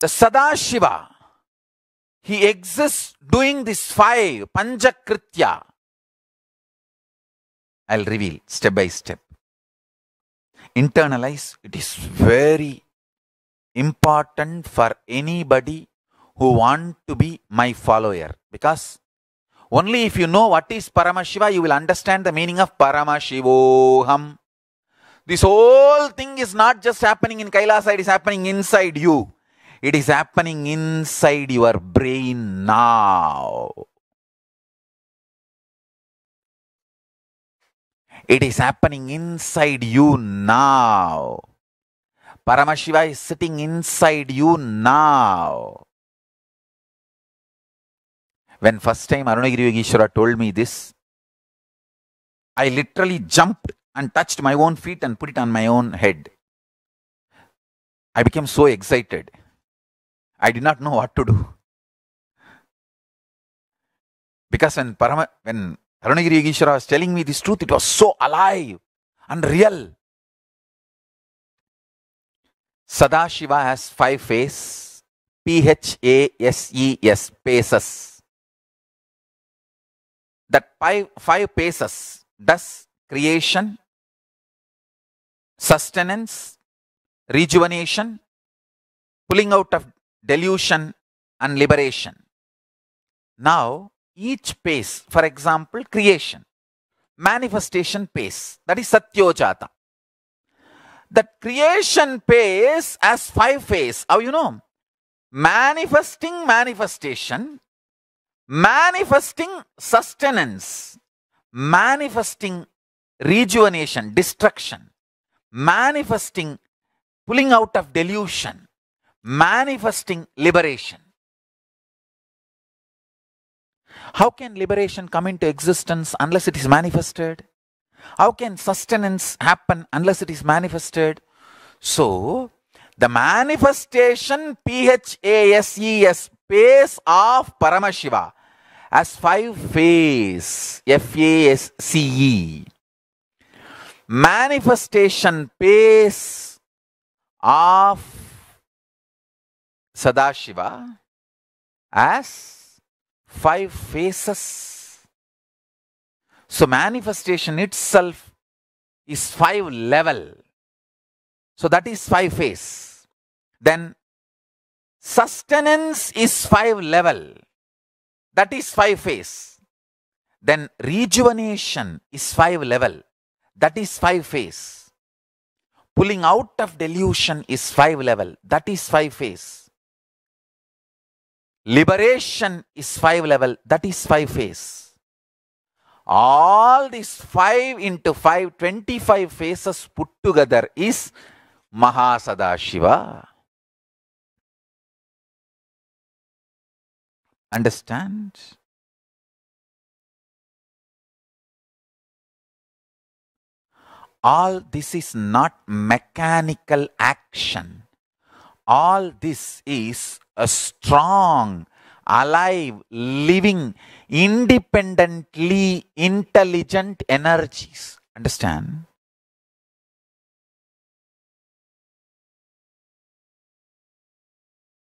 The Sadashiva, he exists doing this five, Panjakritya. I'll reveal step by step. Internalize, it is very important for anybody who want to be my follower. Because only if you know what is Paramashiva, you will understand the meaning of Paramashivoham. This whole thing is not just happening in Kailasa, it is happening inside you. It is happening inside your brain now. It is happening inside you now. Paramashiva is sitting inside you now. When first time Arunagiri Yogeshwara told me this, I literally jumped and touched my own feet and put it on my own head. I became so excited. I did not know what to do. Because when Parama, when Arunagiri Yogeshwara was telling me this truth, it was so alive and real. Sadashiva has five faces. P-H-A-S-E-S, paces. That five, five paces, thus creation, sustenance, rejuvenation, pulling out of delusion and liberation. Now, each pace, for example, creation, manifestation pace, that is Satyojata. That creation pace as five pace. How you know? Manifesting manifestation, manifesting sustenance, manifesting rejuvenation, destruction, manifesting pulling out of delusion, manifesting liberation. How can liberation come into existence unless it is manifested? How can sustenance happen unless it is manifested? So, the manifestation P-H-A-S-E-S, space of Paramashiva as five phase, F-A-S-C-E. Manifestation pace of Sadashiva as five faces. So manifestation itself is five level. So that is five face. Then sustenance is five level. That is five face. Then rejuvenation is five level. That is five face. Pulling out of delusion is five level. That is five face liberation is five level, that is five phase. All these five into five, 25 phases put together is Mahasadashiva. Understand? All this is not mechanical action. All this is a strong, alive, living, independently intelligent energies. Understand?